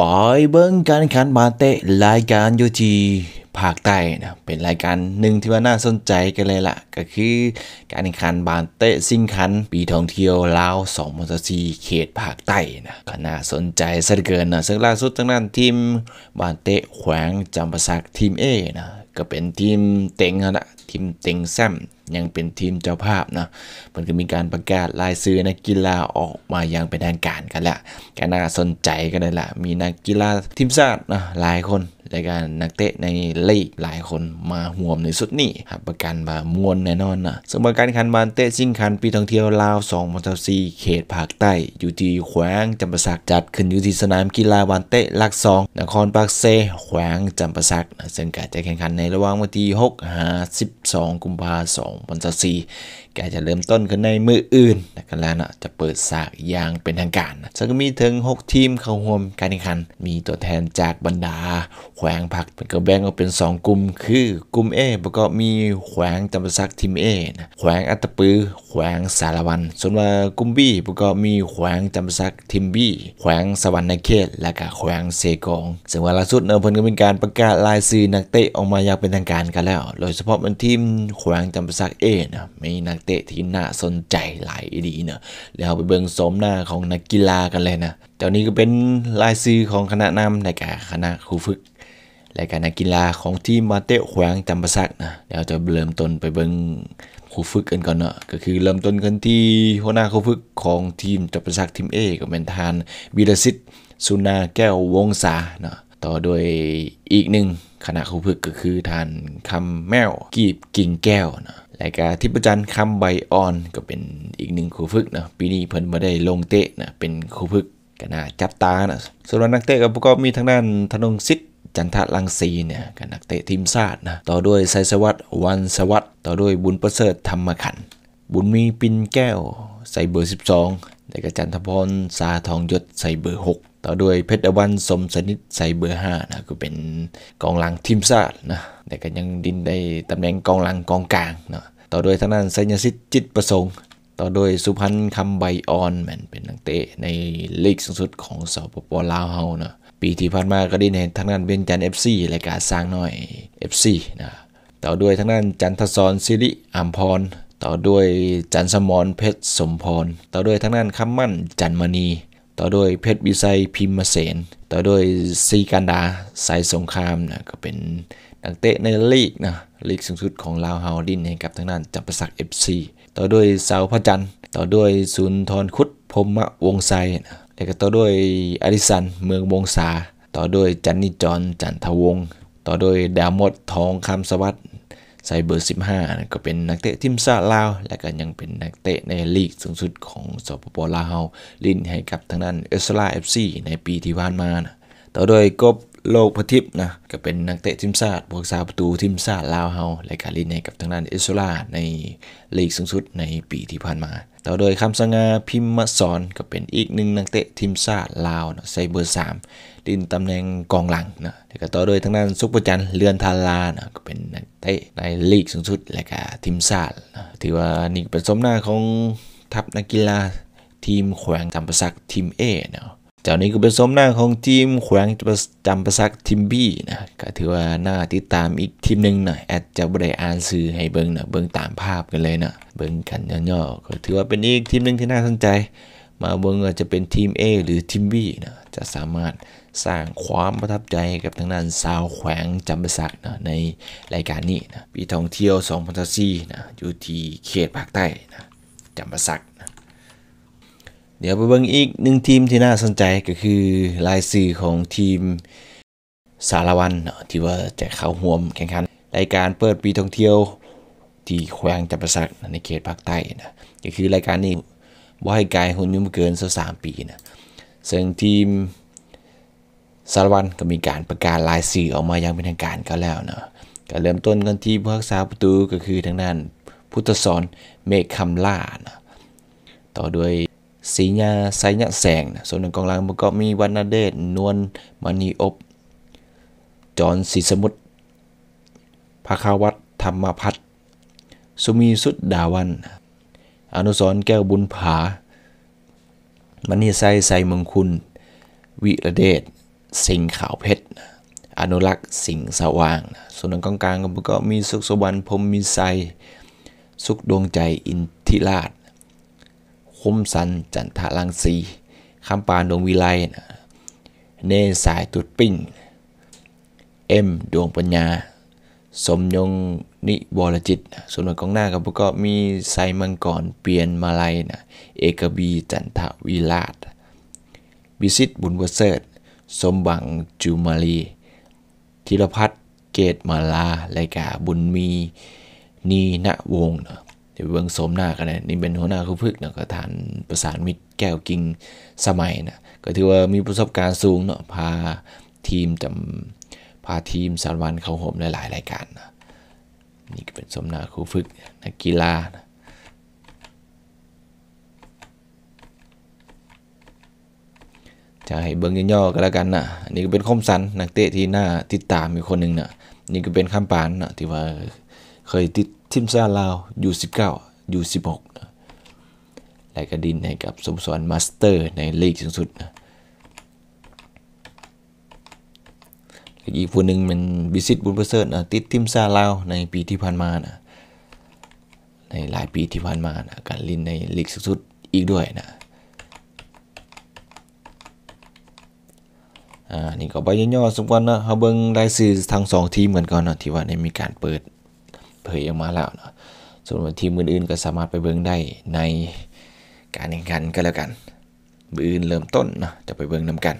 ปอยเบิ้งการแข่งันบาเตะ รายการยูจีภาคใต้นะเป็นรายการหนึ่งที่ว่าน่าสนใจกันเลยละ่ะ ก็คือการแข่งขันบาเตะซิงคันปีท่องเที่ยวลาว2มอซีเขตภาคใต้นะก็น่าสนใจสะเเกินนะซึ่งล่าสุดทางด้านทีมบาเตะแขวงจำปาสักทีมเอนะก็เป็นทีมเต็งนะทีมเต็งแซมยังเป็นทีมเจ้าภาพนะมันก็มีการประกาศรายซื้อนักกีฬาออกมาอย่างเป็นทางการกันและก็น่าสนใจกันเลยล่ะมีนักกีฬาทีมชาตินะหลายคนในการนักเตะในลีกหลายคนมาห่วมในสุดนี่ครับประกันมามวนแน่นอนนะสมบัติการคันบานเตะ สิ้นคันปีท่องเที่ยวลาว2024เขตภาคใต้ อยู่ที่แขวงจำปาสักจัดขึ้นอยู่ที่สนามกีฬาบานเตะลักสองนครปากเซ แขวงจำปาสักซึ่งการจะแข่งขันในระหว่างวันที่6หาสิบ12กุมภาพันธ์2024แกจะเริ่มต้นขึ้นในมืออื่นนะครับแล้วนะจะเปิดสากอย่างเป็นทางการนะซึ่งมีถึง 6 ทีมเข้าร่วมการแข่งขัน มีตัวแทนจากบรรดาแขวงผักเป็นก็แบ่งออกเป็น 2 กลุ่ม คือ กลุ่ม A ประกอบมีแขวงจำปาักทีม A นะแขวงอัตตปือแขวงสารวัน ส่วนว่ากลุ่ม B ประกอบมีแขวงจำปาักทีม B แขวงสวรรค์ในเขตและก็แขวงเซกองซึ่งวันล่าสุดเนอเพิ่นก็เป็นการประกาศรายชื่อนักเตะออกมาอย่างเป็นทางการกันแล้ว โดยเฉพาะวันที่ีมแขวงจำปาสักเอนะมีนักเตะที่น่าสนใจหลายดีเนะแล้วไปเบิ่งสมหน้าของนักกีฬากันเลยนะเจ้านี้ก็เป็นลายซื้อของคณะนำในการคณะครูฝึก และการนักกีฬาของทีมมาเตะแขวงจำปาสักนะเดี๋ยวจะเริ่มต้นไปเบิ่งครูฝึกกันก่อนเนาะก็คือเริ่มต้นกันที่หัวหน้าครูฝึกของทีมจำปาสักทีมเอก็เป็นทานวีรศิษฐ์สุนาแก้ววงศาเนาะต่อโดยอีกหนึ่งคณะครูพึกก็คือท่าน คำแมวกีบกิ่งแก้วนะและก็ทิพจันทร์คำ ใบอ่อนก็เป็นอีกหนึ่งครูพึกนะปีนี้เพิ่นมาได้ลงเตะนะเป็นครูพึกก็น่าจับตานะส่วนนักเตะก็ประกอบมีทางด้าน ธนงสิทธิ์จันทลังสีเนี่ยกับนักเตะทีมชาตินะต่อด้วยไซสวัตวันสวัตต่อด้วย บุญประเสริฐธรรมขันบุญมีปินแก้วใส่เบอร์ 12แล้วก็จันทพรสาทองยศใส่เบอร์6ต่อด้วยเพชรวัน สมสนิทใส่เบอร์5นะก็เป็นกองหลังทีมชาตินะแต่ก็ยังดินได้ตำแหน่งกองหลังกองกลางเนาะต่อด้วยทางด้านไซยสิทธิ์จิตประสงค์ ต่อด้วยสุพรรณคำใบออนแมนเป็นนักเตะในลีกสูงสุดของสปปลาวเฮาเนาะปีที่ผ่านมาก็ได้ในทางด้านเบงจันเอฟซีรายการสร้างน้อยเอฟซีนะต่อด้วยทางด้านจันทศรศิริอัมพรต่อด้วยจันสมรเพชรสมพรต่อด้วยทางด้านคำมั่นจันมณีต่อโดยเพชรวิไซพิมมาเสนต่อโดยซีกันดาสายสงครามนะก็เป็นนักเตะในลีกนะลีกสูงสุดของลาวเฮาดินให้กับทางด้านจับประสักเอฟซีต่อด้วยเสาพระจันทร์ต่อด้วยศูนทรคุดพมะวงไซนะแล้วก็ต่อด้วยอริสันเมืองวงศาต่อด้วยจันนิจรจันทวง ต่อด้วยดาวมดทองคำสวัสด์ไส่เบอร์ 15 ก็เป็นนักเตะทีมชาติลาว และก็ยังเป็นนักเตะในลีกสูงสุดของสปปลาวลินให้กับทางด้านเอสลาเอฟซีในปีที่ผ่านมานะต่อโดยกบโลกพทิพนะก็เป็นนักเตะทีมชาติบวกสาประตูทีมชาติลาวเฮาและการลินในกับทางด้านเอโซล่าในลีกสูงสุดในปีที่ผ่านมา ต่อโดยคำสงาพิมม์สอนก็เป็นอีกหนึ่งนักเตะทีมชาติลาวนะไซเบอร์สามดินตำแหน่งกองหลังนะแล้วก็ต่อโดยทางด้านซุปเปอร์จันเลือนทารานะก็เป็นนักเตะในลีกสูงสุดและก็ทีมชาตินะถือว่านี่เป็นสมหน้าของทัพนักกีฬาทีมแขวงจำปาสักทีมเอเนาะจากนี้ก็เป็นสมหน้าของทีมแขวงจำประซักทิมบี้นะก็ถือว่าหน้าติดตามอีกทีมหนึ่งนะแอดจะบด้อ่านซื้อให้เบิ้งนะเบิ้งตามภาพกันเลยนะเบิ้งกันย่อๆก็ถือว่าเป็นอีกทีมหนึ่งที่น่าสนใจ มาเบิ้งจะเป็นทีม A หรือทีม B นะจะสามารถสร้างความประทับใจกับทางด้านสาวแขวงจำปะสักนะในรายการนี้นะปีท่องเที่ยว2 0 1 4นะอยู่ที่เขตภาคใต้นะจำปะสักนะเดี๋ยวไปเบิ่งอีกหนึ่งทีมที่น่าสนใจก็คือลายสื่อของทีมสารวันที่ว่าจะเข้าห่วมแข่งขันรายการเปิดปีท่องเที่ยวที่แขวงจับปะสักในเขตภาคใต้นะก็คือรายการนี้ว่าให้กายหุ่นยุ่มเกินสักสามปีนะซึ่งทีมสารวันก็มีการประกาศลายสื่อออกมาอย่างเป็นทางการก็แล้วเนาะก็เริ่มต้นกันที่ผู้รักษาประตูก็คือทางด้านพุทธศรเมฆคำล่านะต่อด้วยสีญาไซยะแสง ส่วนหนึ่งกองหลังมันก็มีวันนาเดชนวลมณีอบจอนศรีสมุทรภาคาวัตธรรมพัฒสุมีสุดดาวัน อนุสรแก้วบุญผา มณีไซไซเมืองคุณวิระเดช สิงขาวเพชร อนุรักษ์สิงสว่าง ส่วนหนึ่งกองกลางก็มีสุขสวรรค์พรมมีไซสุขดวงใจอินทิราชคมสันจันทะลังสีคำปานดวงวิไลเนสายตุดปิ้ง เอ็มดวงปัญญา สมยงนิวรจิต ส่วนของหน้ากับก็มีไซมังกรเปลี่ยนมาลัยนะเอกบีจันทวิราชวิสิตบุญวเสดสมบังจุมาลีธิรพัฒน์เกตมาลาและกาบุญมี นีณวงศ์เดี๋ยวเบิ้งสม หน้ากันนะนี่เป็นหัวหน้าคู่พึกเนาะก็ทานประสานมิตรแก้วกิงสมัยนะก็ถือว่ามีประสบการณ์สูงเนาะพาทีมจำพาทีมสารวันเข้าห่มหลายๆรายการนะนี่ก็เป็นสมนาคูฝึกนักกีฬานะจะ ให้ เบิ้งย่อๆก็แล้วกันนะนี่ก็เป็นคมสัน นัก เตะที่น่าติดตามอีกคนหนึ่งนะนี่ก็เป็นข้ามปานนะที่ว่าเคยติดทิมซาลาวอยู่19อยู่16นะและก็ดินให้กับสมสรมาสเตอร์ในลีกสูงสุดนะอีกผู้หนึ่งเป็นบิสิตบุญประเสริฐนะติดทิมซาลาวในปีที่ผ่านมานะในหลายปีที่ผ่านมานะการลินในลีกสูงสุดอีกด้วยนะอ่านี่ก็ไปย่อๆสมควรนะเฮาเบิ้งรายชื่อทั้งงทีมกันก่อนนะที่ว่าใน้มีการเปิดเผยออกมาแล้วเนาะส่วนทีมอื่นๆก็สามารถไปเบิ้งได้ในการแข่งขันก็แล้วกันออื่นเริ่มต้นเนาะจะไปเบิ้งนำกัน